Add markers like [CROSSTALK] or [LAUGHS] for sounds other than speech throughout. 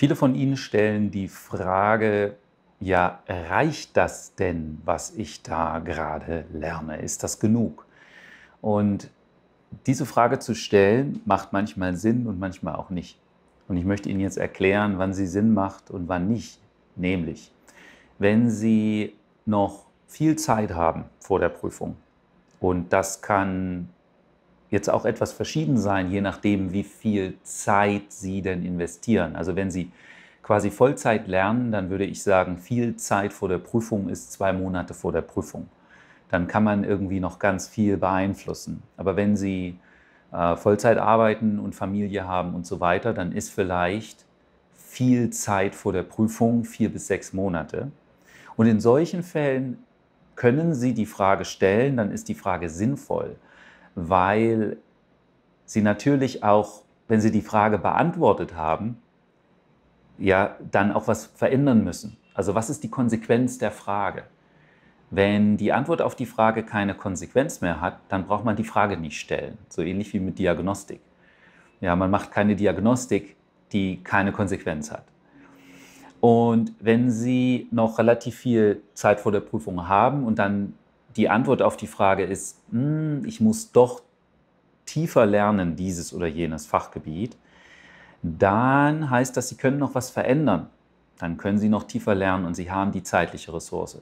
Viele von Ihnen stellen die Frage, ja, reicht das denn, was ich da gerade lerne? Ist das genug? Und diese Frage zu stellen, macht manchmal Sinn und manchmal auch nicht. Und ich möchte Ihnen jetzt erklären, wann sie Sinn macht und wann nicht. Nämlich, wenn Sie noch viel Zeit haben vor der Prüfung, und das kann jetzt auch etwas verschieden sein, je nachdem, wie viel Zeit Sie denn investieren. Also wenn Sie quasi Vollzeit lernen, dann würde ich sagen, viel Zeit vor der Prüfung ist zwei Monate vor der Prüfung. Dann kann man irgendwie noch ganz viel beeinflussen. Aber wenn Sie äh, Vollzeit arbeiten und Familie haben und so weiter, dann ist vielleicht viel Zeit vor der Prüfung, vier bis sechs Monate. Und in solchen Fällen können Sie die Frage stellen, dann ist die Frage sinnvoll weil sie natürlich auch, wenn sie die Frage beantwortet haben, ja, dann auch was verändern müssen. Also was ist die Konsequenz der Frage? Wenn die Antwort auf die Frage keine Konsequenz mehr hat, dann braucht man die Frage nicht stellen. So ähnlich wie mit Diagnostik. Ja, man macht keine Diagnostik, die keine Konsequenz hat. Und wenn Sie noch relativ viel Zeit vor der Prüfung haben und dann die Antwort auf die Frage ist, hm, ich muss doch tiefer lernen, dieses oder jenes Fachgebiet, dann heißt das, Sie können noch was verändern. Dann können Sie noch tiefer lernen und Sie haben die zeitliche Ressource.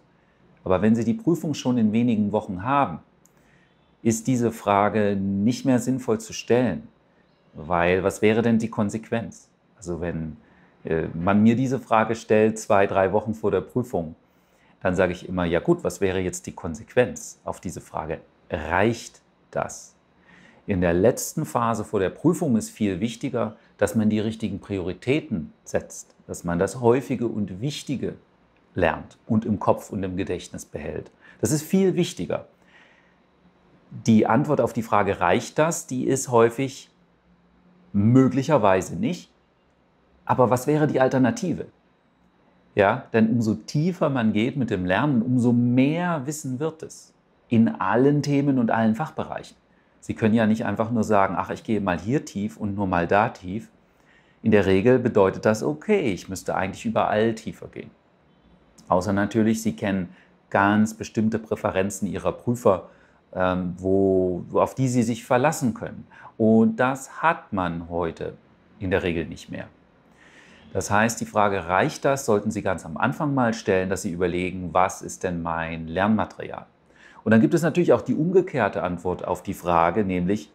Aber wenn Sie die Prüfung schon in wenigen Wochen haben, ist diese Frage nicht mehr sinnvoll zu stellen, weil was wäre denn die Konsequenz? Also wenn äh, man mir diese Frage stellt, zwei, drei Wochen vor der Prüfung, dann sage ich immer, ja gut, was wäre jetzt die Konsequenz auf diese Frage? Reicht das? In der letzten Phase vor der Prüfung ist viel wichtiger, dass man die richtigen Prioritäten setzt, dass man das Häufige und Wichtige lernt und im Kopf und im Gedächtnis behält. Das ist viel wichtiger. Die Antwort auf die Frage, reicht das, die ist häufig möglicherweise nicht. Aber was wäre die Alternative? Ja, denn umso tiefer man geht mit dem Lernen, umso mehr Wissen wird es in allen Themen und allen Fachbereichen. Sie können ja nicht einfach nur sagen, ach, ich gehe mal hier tief und nur mal da tief. In der Regel bedeutet das, okay, ich müsste eigentlich überall tiefer gehen. Außer natürlich, Sie kennen ganz bestimmte Präferenzen Ihrer Prüfer, ähm, wo, auf die Sie sich verlassen können. Und das hat man heute in der Regel nicht mehr. Das heißt, die Frage, reicht das, sollten Sie ganz am Anfang mal stellen, dass Sie überlegen, was ist denn mein Lernmaterial? Und dann gibt es natürlich auch die umgekehrte Antwort auf die Frage, nämlich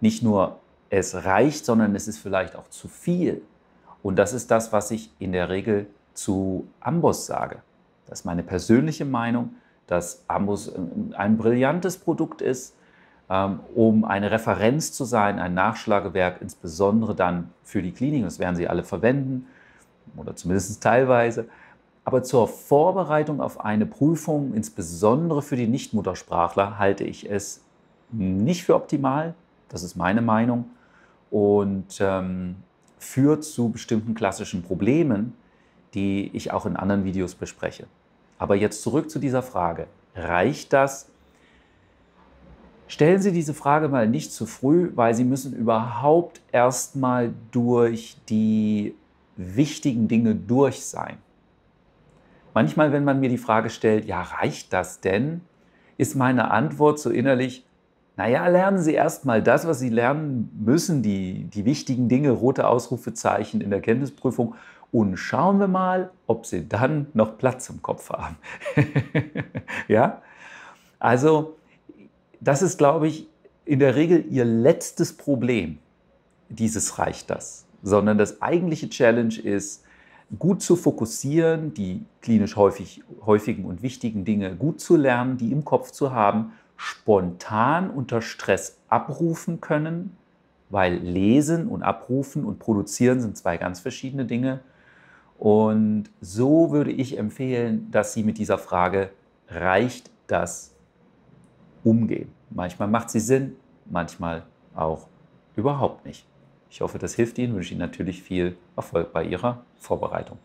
nicht nur es reicht, sondern es ist vielleicht auch zu viel. Und das ist das, was ich in der Regel zu Amboss sage. Das ist meine persönliche Meinung, dass Amboss ein brillantes Produkt ist, ähm, um eine Referenz zu sein, ein Nachschlagewerk, insbesondere dann für die Kliniken. Das werden sie alle verwenden oder zumindest teilweise. Aber zur Vorbereitung auf eine Prüfung, insbesondere für die Nichtmuttersprachler, halte ich es nicht für optimal. Das ist meine Meinung. Und ähm, führt zu bestimmten klassischen Problemen, die ich auch in anderen Videos bespreche. Aber jetzt zurück zu dieser Frage. Reicht das, Stellen Sie diese Frage mal nicht zu früh, weil Sie müssen überhaupt erst mal durch die wichtigen Dinge durch sein. Manchmal, wenn man mir die Frage stellt, ja, reicht das denn? Ist meine Antwort so innerlich, naja, lernen Sie erstmal das, was Sie lernen müssen, die, die wichtigen Dinge, rote Ausrufezeichen in der Kenntnisprüfung. Und schauen wir mal, ob Sie dann noch Platz im Kopf haben. [LAUGHS] ja? Also, das ist, glaube ich, in der Regel ihr letztes Problem, dieses reicht das, sondern das eigentliche Challenge ist, gut zu fokussieren, die klinisch häufig, häufigen und wichtigen Dinge gut zu lernen, die im Kopf zu haben, spontan unter Stress abrufen können, weil Lesen und Abrufen und Produzieren sind zwei ganz verschiedene Dinge. Und so würde ich empfehlen, dass Sie mit dieser Frage, reicht das umgehen. Manchmal macht sie Sinn, manchmal auch überhaupt nicht. Ich hoffe, das hilft Ihnen, wünsche Ihnen natürlich viel Erfolg bei Ihrer Vorbereitung.